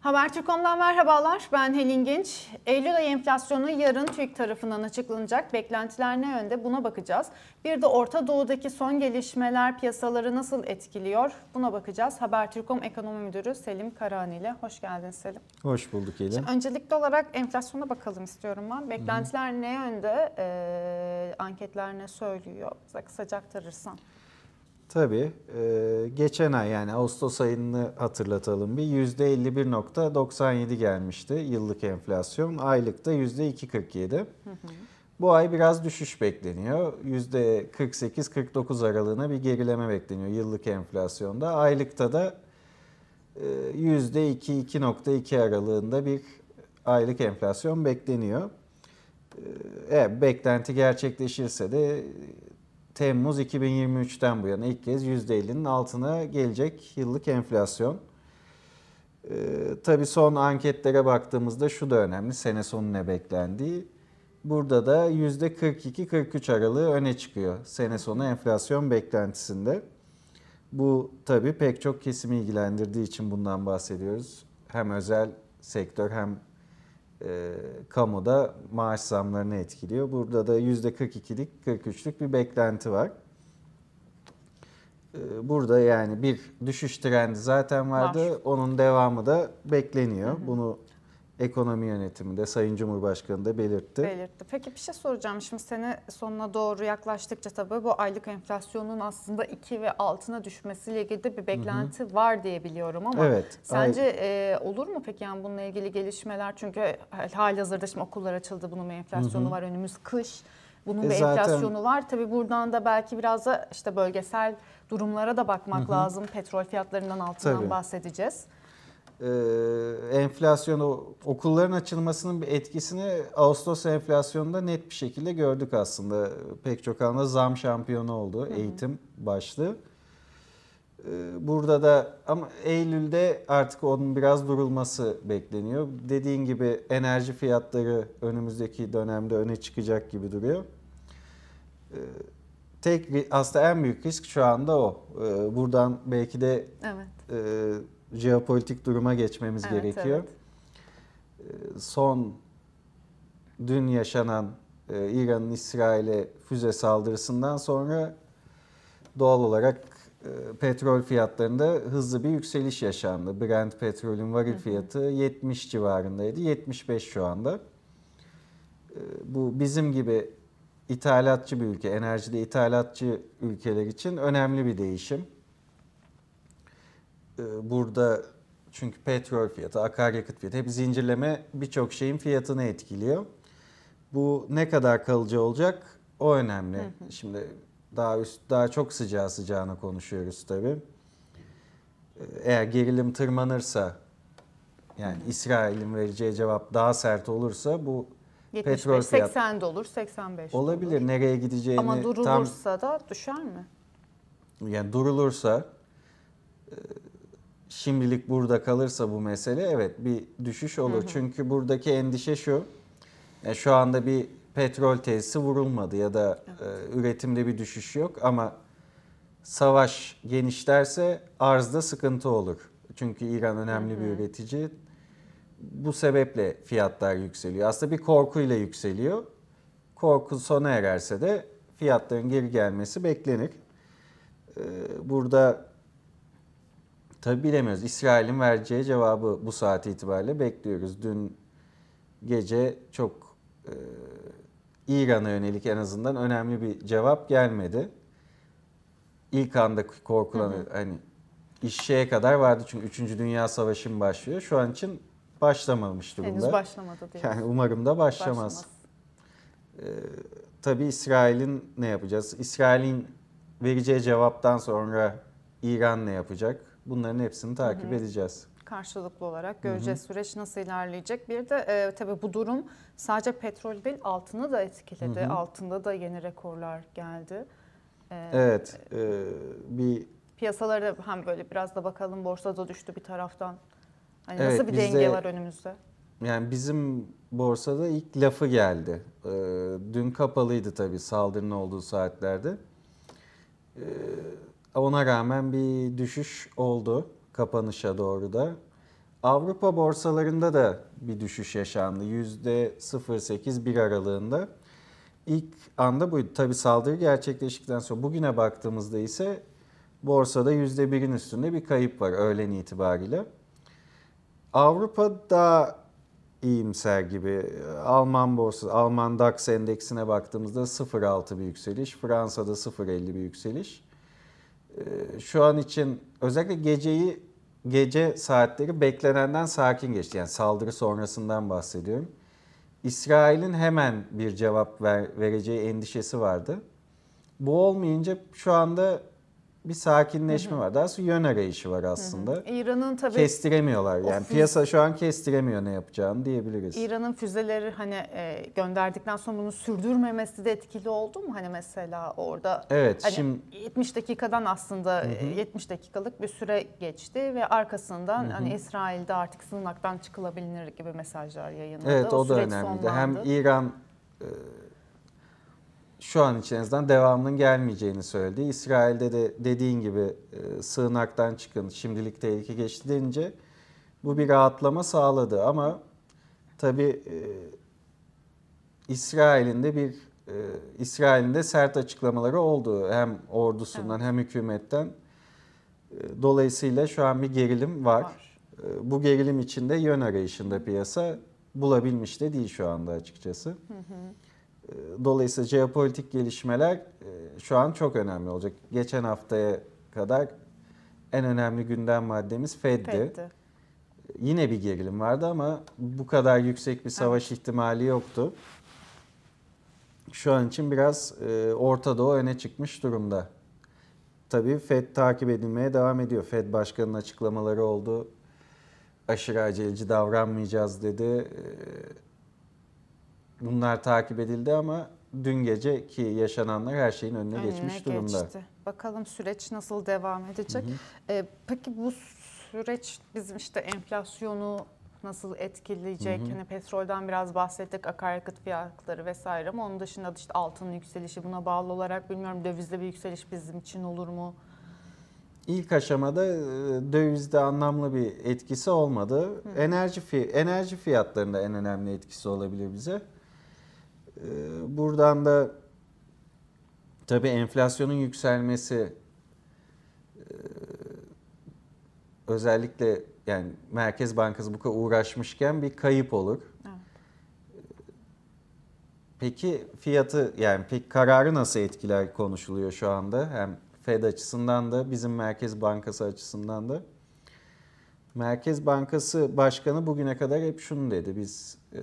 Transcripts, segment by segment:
HaberTürk.com'dan merhabalar. Ben Helin Genç. Eylül ayı enflasyonu yarın TÜİK tarafından açıklanacak. Beklentiler ne yönde buna bakacağız. Bir de Orta Doğu'daki son gelişmeler piyasaları nasıl etkiliyor buna bakacağız. HaberTürk.com Ekonomi Müdürü Selim Karani ile. Hoş geldin Selim. Hoş bulduk Helin. Şimdi öncelikli olarak enflasyona bakalım istiyorum ben. Beklentiler hı ne yönde? E, anketler ne söylüyor? Bize kısaca aktarırsan. Tabii. geçen ay yani Ağustos ayını hatırlatalım bir. %51.97 gelmişti yıllık enflasyon. Aylıkta %2.47. Hı hı. Bu ay biraz düşüş bekleniyor. %48-49 aralığına bir gerileme bekleniyor yıllık enflasyonda. Aylıkta da %2-2.2 aralığında bir aylık enflasyon bekleniyor. E, beklenti gerçekleşirse de Temmuz 2023'ten bu yana ilk kez %50'nin altına gelecek yıllık enflasyon. Ee, tabii son anketlere baktığımızda şu da önemli. Sene sonu ne beklendiği. Burada da %42-43 aralığı öne çıkıyor sene sonu enflasyon beklentisinde. Bu tabii pek çok kesimi ilgilendirdiği için bundan bahsediyoruz. Hem özel sektör hem e, kamuda maaş zamlarını etkiliyor. Burada da %42'lik 43'lük bir beklenti var. E, burada yani bir düşüş trendi zaten vardı. Var. Onun devamı da bekleniyor. Hı hı. Bunu ekonomi yönetiminde Sayın Cumhurbaşkanı da belirtti. Belirtti. Peki bir şey soracağım. Şimdi sene sonuna doğru yaklaştıkça tabii bu aylık enflasyonun aslında 2 ve altına düşmesiyle ilgili de bir beklenti hı hı. var diye biliyorum ama evet, sence e, olur mu peki yani bununla ilgili gelişmeler? Çünkü hali hazırda şimdi okullar açıldı bunun bir enflasyonu hı hı. var önümüz kış. Bunun e bir zaten... enflasyonu var. tabii buradan da belki biraz da işte bölgesel durumlara da bakmak Hı-hı. lazım. Petrol fiyatlarından altından Tabii. bahsedeceğiz. E, enflasyonu okulların açılmasının bir etkisini Ağustos enflasyonunda net bir şekilde gördük aslında. Pek çok alanda zam şampiyonu oldu hı hı. eğitim başlığı. E, burada da ama Eylül'de artık onun biraz durulması bekleniyor. Dediğin gibi enerji fiyatları önümüzdeki dönemde öne çıkacak gibi duruyor. E, tek aslında en büyük risk şu anda o. Buradan belki de evet jeopolitik duruma geçmemiz evet, gerekiyor. Evet. Ee, son dün yaşanan e, İran'ın İsrail'e füze saldırısından sonra doğal olarak e, petrol fiyatlarında hızlı bir yükseliş yaşandı. Brent petrolün varil fiyatı 70 civarındaydı. 75 şu anda. Ee, bu bizim gibi ithalatçı bir ülke, enerjide ithalatçı ülkeler için önemli bir değişim. Ee, burada çünkü petrol fiyatı, akaryakıt fiyatı hep zincirleme birçok şeyin fiyatını etkiliyor. Bu ne kadar kalıcı olacak o önemli. Hı hı. Şimdi daha üst daha çok sıcağı sıcağına konuşuyoruz tabii. Ee, eğer gerilim tırmanırsa yani İsrail'in vereceği cevap daha sert olursa bu 75, petrol fiyatı 80 olur, 85 olabilir. Olur. Nereye gideceğini Ama durulursa tam, da düşer mi? Yani durulursa e, şimdilik burada kalırsa bu mesele evet bir düşüş olur. Hı hı. Çünkü buradaki endişe şu. Yani e, şu anda bir petrol tesisi vurulmadı ya da evet. e, üretimde bir düşüş yok ama savaş genişlerse arzda sıkıntı olur. Çünkü İran önemli hı hı. bir üretici. Bu sebeple fiyatlar yükseliyor. Aslında bir korkuyla yükseliyor. Korku sona ererse de fiyatların geri gelmesi beklenir. E, burada Tabi bilemiyoruz. İsrail'in vereceği cevabı bu saat itibariyle bekliyoruz. Dün gece çok e, İran'a yönelik en azından önemli bir cevap gelmedi. İlk anda korkulan hani iş şeye kadar vardı çünkü 3. Dünya Savaşı mı başlıyor? Şu an için başlamamış durumda. Henüz başlamadı diyoruz. Yani umarım da başlamaz. başlamaz. Ee, tabii İsrail'in ne yapacağız? İsrail'in vereceği cevaptan sonra İran ne yapacak? bunların hepsini takip Hı-hı. edeceğiz karşılıklı olarak göreceğiz hı hı. süreç nasıl ilerleyecek. Bir de e, tabii bu durum sadece petrol değil altını da etkiledi. Hı hı. Altında da yeni rekorlar geldi. E, evet. E, e bir piyasaları hem böyle biraz da bakalım borsada düştü bir taraftan. Hani evet, nasıl bir bizde, denge var önümüzde? Yani bizim borsada ilk lafı geldi. E, dün kapalıydı tabii saldırının olduğu saatlerde. E, ona rağmen bir düşüş oldu kapanışa doğru da. Avrupa borsalarında da bir düşüş yaşandı. %0,8-1 aralığında. İlk anda buydu. Tabi saldırı gerçekleştikten sonra bugüne baktığımızda ise borsada %1'in üstünde bir kayıp var öğlen itibariyle. Avrupa daha iyimser gibi. Alman borsası, Alman DAX endeksine baktığımızda 0.6 bir yükseliş. Fransa'da 0.50 bir yükseliş. Ee, şu an için özellikle geceyi gece saatleri beklenenden sakin geçti. Yani saldırı sonrasından bahsediyorum. İsrail'in hemen bir cevap ver, vereceği endişesi vardı. Bu olmayınca şu anda bir sakinleşme Hı-hı. var. Daha sonra yön arayışı var aslında. Hı-hı. İran'ın tabii kestiremiyorlar. Yani füze... piyasa şu an kestiremiyor ne yapacağını diyebiliriz. İran'ın füzeleri hani e, gönderdikten sonra bunu sürdürmemesi de etkili oldu mu hani mesela orada? Evet, hani şimdi 70 dakikadan aslında Hı-hı. 70 e, dakikalık bir süre geçti ve arkasından Hı-hı. hani İsrail'de artık sığınaktan çıkılabilir gibi mesajlar yayınladı. Evet, o, o da önemliydi. Sonlandı. Hem İran e, şu an içinizden devamının gelmeyeceğini söyledi. İsrail'de de dediğin gibi e, sığınaktan çıkın, şimdilik tehlike geçti denince bu bir rahatlama sağladı ama tabi e, İsrail'in de bir e, İsrail'in de sert açıklamaları oldu hem ordusundan hem hükümetten. Dolayısıyla şu an bir gerilim var. var. Bu gerilim içinde yön arayışında piyasa bulabilmiş de değil şu anda açıkçası. Hı hı. Ee, dolayısıyla jeopolitik gelişmeler e, şu an çok önemli olacak. Geçen haftaya kadar en önemli gündem maddemiz Fed'di. Fed'di. Ee, yine bir gerilim vardı ama bu kadar yüksek bir savaş evet. ihtimali yoktu. Şu an için biraz e, Orta Doğu öne çıkmış durumda. Tabii Fed takip edilmeye devam ediyor. Fed Başkanı'nın açıklamaları oldu. Aşırı aceleci davranmayacağız dedi ee, bunlar takip edildi ama dün gece ki yaşananlar her şeyin önüne, önüne geçmiş durumda. Bakalım süreç nasıl devam edecek. Hı hı. Ee, peki bu süreç bizim işte enflasyonu nasıl etkileyecek? Hı hı. Hani petrolden biraz bahsettik, akaryakıt fiyatları vesaire ama onun dışında işte altının yükselişi buna bağlı olarak bilmiyorum dövizde bir yükseliş bizim için olur mu? İlk aşamada e, dövizde anlamlı bir etkisi olmadı. Hı. Enerji fi enerji fiyatlarında en önemli etkisi olabilir bize. Ee, buradan da tabii enflasyonun yükselmesi e, özellikle yani Merkez Bankası bu kadar uğraşmışken bir kayıp olur. Peki fiyatı yani pek kararı nasıl etkiler konuşuluyor şu anda hem Fed açısından da bizim Merkez Bankası açısından da. Merkez Bankası Başkanı bugüne kadar hep şunu dedi biz e,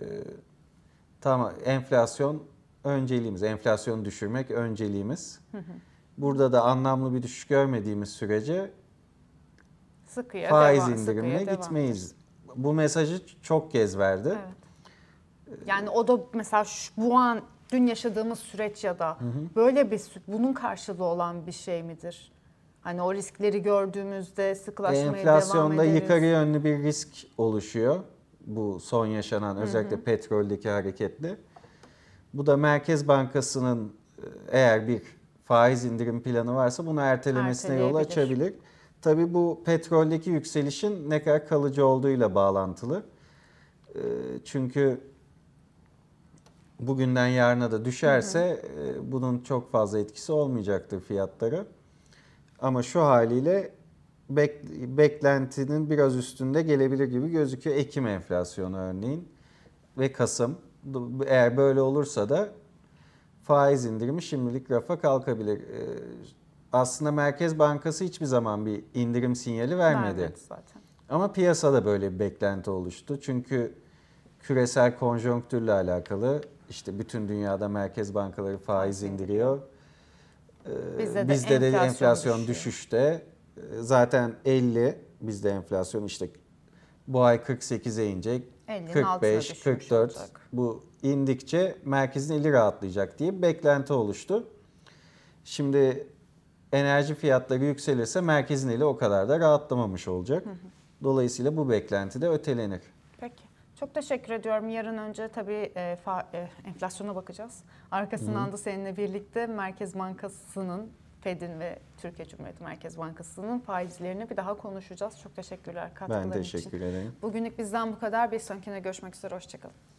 Tamam enflasyon önceliğimiz. Enflasyonu düşürmek önceliğimiz. Burada da anlamlı bir düşüş görmediğimiz sürece sıkıya faiz devam, indirimine sıkıya gitmeyiz. Devam. Bu mesajı çok kez verdi. Evet. Yani o da mesela şu, bu an dün yaşadığımız süreç ya da hı hı. böyle bir bunun karşılığı olan bir şey midir? Hani o riskleri gördüğümüzde sıkılaşmaya Enflasyonda devam ederiz. Enflasyonda yukarı yönlü bir risk oluşuyor bu son yaşanan özellikle hı hı. petroldeki hareketle. Bu da Merkez Bankası'nın e, eğer bir faiz indirim planı varsa bunu ertelemesine yol açabilir. Tabi bu petroldeki yükselişin ne kadar kalıcı olduğuyla bağlantılı. E, çünkü bugünden yarına da düşerse hı hı. E, bunun çok fazla etkisi olmayacaktır fiyatlara. Ama şu haliyle beklentinin biraz üstünde gelebilir gibi gözüküyor. Ekim enflasyonu örneğin ve Kasım. Eğer böyle olursa da faiz indirimi şimdilik rafa kalkabilir. Ee, aslında Merkez Bankası hiçbir zaman bir indirim sinyali vermedi. Vermedi zaten. Ama piyasada böyle bir beklenti oluştu. Çünkü küresel konjonktürle alakalı işte bütün dünyada merkez bankaları faiz indiriyor. Ee, bizde de, Bizde de enflasyon, enflasyon düşüşte zaten 50 bizde enflasyon işte bu ay 48'e inecek. 45, 44 olacak. bu indikçe merkezin eli rahatlayacak diye bir beklenti oluştu. Şimdi enerji fiyatları yükselirse merkezin eli o kadar da rahatlamamış olacak. Dolayısıyla bu beklenti de ötelenir. Peki. Çok teşekkür ediyorum. Yarın önce tabii e, fa, e, enflasyona bakacağız. Arkasından Hı. da seninle birlikte Merkez Bankası'nın Fed'in ve Türkiye Cumhuriyeti Merkez Bankası'nın faizlerini bir daha konuşacağız. Çok teşekkürler katkıların için. Ben teşekkür ederim. Bugünlük bizden bu kadar. Bir sonrakine görüşmek üzere. Hoşçakalın.